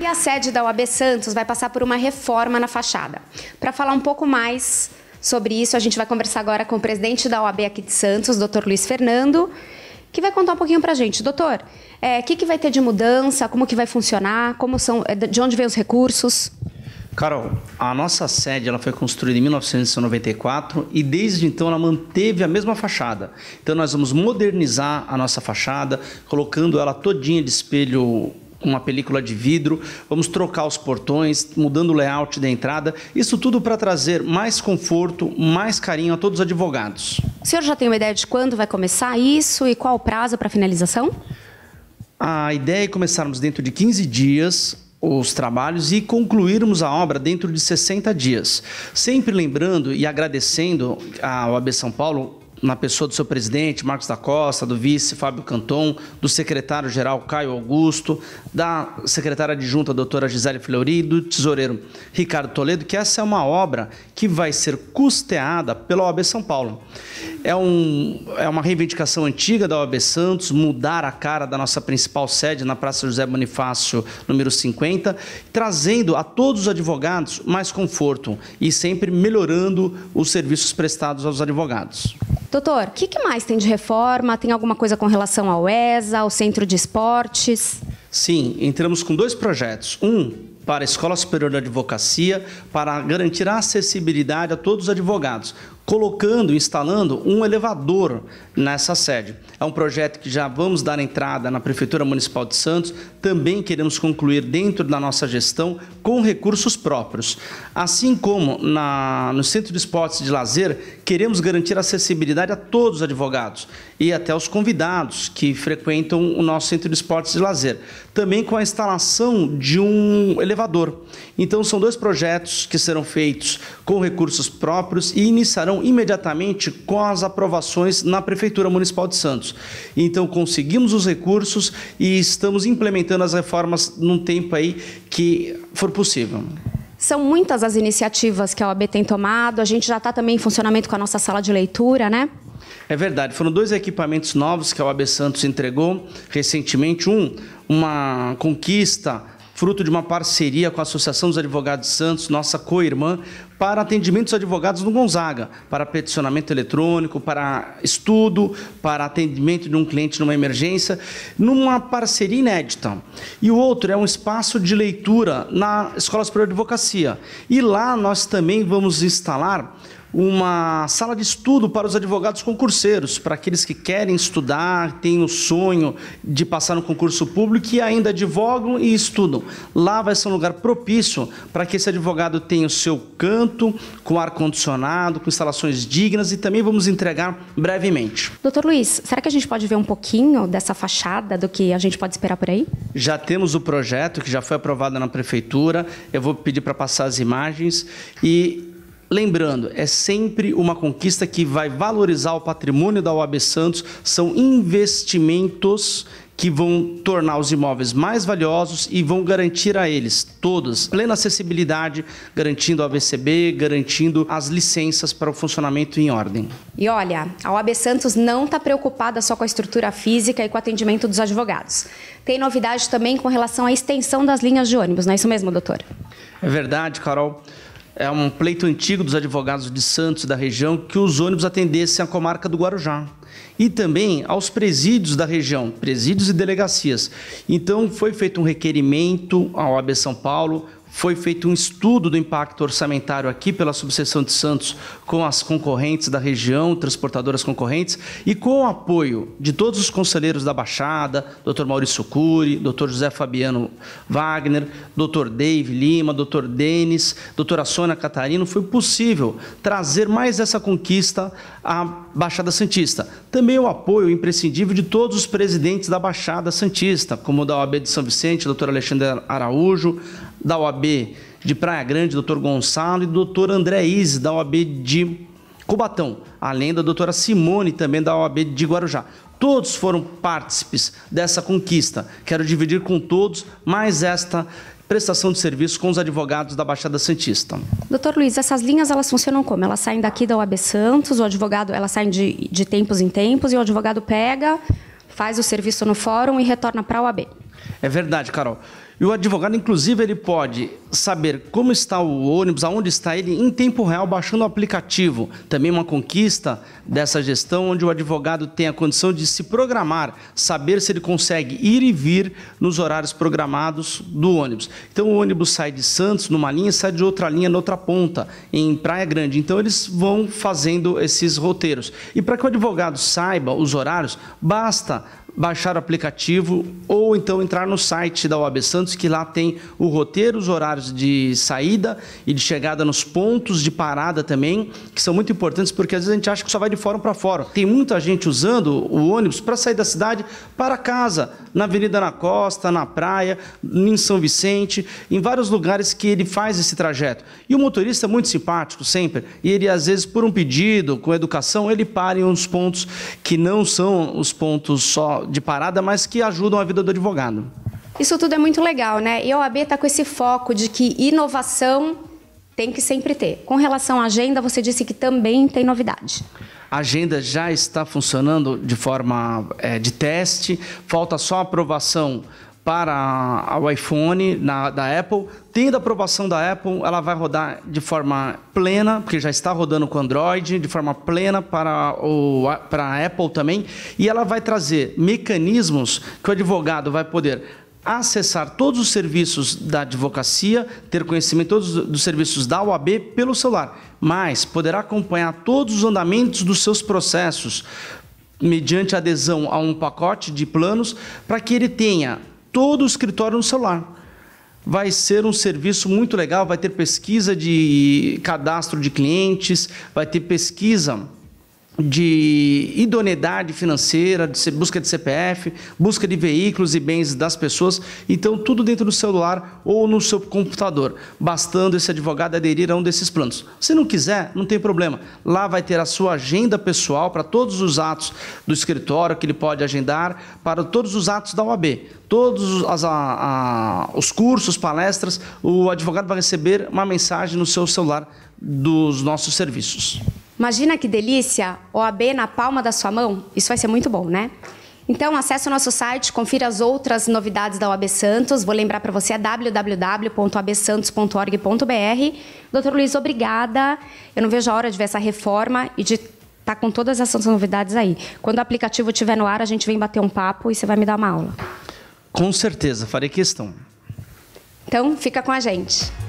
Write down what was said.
E a sede da UAB Santos vai passar por uma reforma na fachada. Para falar um pouco mais sobre isso, a gente vai conversar agora com o presidente da UAB aqui de Santos, Dr. Luiz Fernando, que vai contar um pouquinho para a gente. Doutor, o é, que, que vai ter de mudança? Como que vai funcionar? Como são? É, de onde vêm os recursos? Carol, a nossa sede ela foi construída em 1994 e desde então ela manteve a mesma fachada. Então nós vamos modernizar a nossa fachada, colocando ela todinha de espelho uma película de vidro, vamos trocar os portões, mudando o layout da entrada, isso tudo para trazer mais conforto, mais carinho a todos os advogados. O senhor já tem uma ideia de quando vai começar isso e qual o prazo para finalização? A ideia é começarmos dentro de 15 dias os trabalhos e concluirmos a obra dentro de 60 dias. Sempre lembrando e agradecendo ao AB São Paulo na pessoa do seu presidente, Marcos da Costa, do vice, Fábio Canton, do secretário-geral, Caio Augusto, da secretária adjunta, doutora Gisele Fleury, do tesoureiro Ricardo Toledo, que essa é uma obra que vai ser custeada pela OAB São Paulo. É, um, é uma reivindicação antiga da OAB Santos, mudar a cara da nossa principal sede na Praça José Bonifácio, número 50, trazendo a todos os advogados mais conforto e sempre melhorando os serviços prestados aos advogados. Doutor, o que, que, mais tem de reforma? Tem alguma coisa com relação ao ESA, ao Centro de Esportes? Sim, entramos com dois projetos. Um para a Escola Superior da Advocacia, para garantir a acessibilidade a todos os advogados colocando, instalando um elevador nessa sede. É um projeto que já vamos dar entrada na Prefeitura Municipal de Santos, também queremos concluir dentro da nossa gestão com recursos próprios. Assim como na, no Centro de Esportes de Lazer, queremos garantir acessibilidade a todos os advogados e até os convidados que frequentam o nosso Centro de Esportes de Lazer, também com a instalação de um elevador. Então, são dois projetos que serão feitos com recursos próprios e iniciarão imediatamente com as aprovações na Prefeitura Municipal de Santos. Então conseguimos os recursos e estamos implementando as reformas num tempo aí que for possível. São muitas as iniciativas que a OAB tem tomado. A gente já está também em funcionamento com a nossa sala de leitura, né? É verdade. Foram dois equipamentos novos que a OAB Santos entregou recentemente. Um, uma conquista fruto de uma parceria com a Associação dos Advogados de Santos, nossa co-irmã, para atendimentos advogados no Gonzaga, para peticionamento eletrônico, para estudo, para atendimento de um cliente numa emergência, numa parceria inédita. E o outro é um espaço de leitura na Escola Superior de Advocacia. E lá nós também vamos instalar uma sala de estudo para os advogados concurseiros, para aqueles que querem estudar, têm o sonho de passar no concurso público e ainda advogam e estudam. Lá vai ser um lugar propício para que esse advogado tenha o seu canto, com ar-condicionado, com instalações dignas e também vamos entregar brevemente. Doutor Luiz, será que a gente pode ver um pouquinho dessa fachada do que a gente pode esperar por aí? Já temos o projeto que já foi aprovado na prefeitura. Eu vou pedir para passar as imagens e Lembrando, é sempre uma conquista que vai valorizar o patrimônio da UAB Santos, são investimentos que vão tornar os imóveis mais valiosos e vão garantir a eles todos plena acessibilidade, garantindo a VCB, garantindo as licenças para o funcionamento em ordem. E olha, a OAB Santos não está preocupada só com a estrutura física e com o atendimento dos advogados. Tem novidade também com relação à extensão das linhas de ônibus, não é isso mesmo, doutor? É verdade, Carol é um pleito antigo dos advogados de Santos e da região que os ônibus atendessem à comarca do Guarujá e também aos presídios da região, presídios e delegacias. Então foi feito um requerimento ao AB São Paulo, foi feito um estudo do impacto orçamentário aqui pela subseção de Santos com as concorrentes da região, transportadoras concorrentes, e com o apoio de todos os conselheiros da Baixada, Dr. Maurício Cury, Dr. José Fabiano Wagner, Dr. Dave Lima, Dr. Denis, Dra. Sônia Catarino, foi possível trazer mais essa conquista à Baixada Santista. Também o apoio imprescindível de todos os presidentes da Baixada Santista, como da OAB de São Vicente, Dr. Alexandre Araújo, da OAB de Praia Grande, doutor Gonçalo, e doutor André Ize, da OAB de Cubatão, além da doutora Simone, também da OAB de Guarujá. Todos foram partícipes dessa conquista. Quero dividir com todos mais esta prestação de serviço com os advogados da Baixada Santista. Doutor Luiz, essas linhas elas funcionam como? Elas saem daqui da OAB Santos, o advogado, elas saem de, de tempos em tempos e o advogado pega, faz o serviço no fórum e retorna para a OAB. É verdade, Carol. E o advogado, inclusive, ele pode saber como está o ônibus, aonde está ele, em tempo real, baixando o aplicativo. Também uma conquista dessa gestão, onde o advogado tem a condição de se programar, saber se ele consegue ir e vir nos horários programados do ônibus. Então, o ônibus sai de Santos numa linha e sai de outra linha noutra ponta, em Praia Grande. Então, eles vão fazendo esses roteiros. E para que o advogado saiba os horários, basta baixar o aplicativo ou então entrar no site da OAB Santos, que lá tem o roteiro, os horários de saída e de chegada nos pontos de parada também, que são muito importantes, porque às vezes a gente acha que só vai de fórum para fora. Tem muita gente usando o ônibus para sair da cidade para casa, na Avenida na Costa, na praia, em São Vicente, em vários lugares que ele faz esse trajeto. E o motorista é muito simpático sempre, e ele às vezes por um pedido, com educação, ele para em uns pontos que não são os pontos só de parada, mas que ajudam a vida do advogado. Isso tudo é muito legal, né? E a OAB está com esse foco de que inovação tem que sempre ter. Com relação à agenda, você disse que também tem novidade. A agenda já está funcionando de forma é, de teste, falta só a aprovação para o iPhone na, da Apple. Tendo a aprovação da Apple, ela vai rodar de forma plena, porque já está rodando com Android, de forma plena para, o, para a Apple também. E ela vai trazer mecanismos que o advogado vai poder acessar todos os serviços da advocacia, ter conhecimento todos os serviços da OAB pelo celular, mas poderá acompanhar todos os andamentos dos seus processos mediante adesão a um pacote de planos para que ele tenha todo o escritório no celular. Vai ser um serviço muito legal, vai ter pesquisa de cadastro de clientes, vai ter pesquisa de idoneidade financeira, de busca de CPF, busca de veículos e bens das pessoas, então tudo dentro do celular ou no seu computador, bastando esse advogado aderir a um desses planos. Se não quiser, não tem problema. Lá vai ter a sua agenda pessoal para todos os atos do escritório que ele pode agendar, para todos os atos da OAB todos as, a, a, os cursos, palestras, o advogado vai receber uma mensagem no seu celular dos nossos serviços. Imagina que delícia, OAB na palma da sua mão. Isso vai ser muito bom, né? Então, acesse o nosso site, confira as outras novidades da OAB Santos. Vou lembrar para você, é www.abesantos.org.br. Doutor Luiz, obrigada. Eu não vejo a hora de ver essa reforma e de estar tá com todas essas novidades aí. Quando o aplicativo estiver no ar, a gente vem bater um papo e você vai me dar uma aula. Com certeza, farei questão. Então, fica com a gente.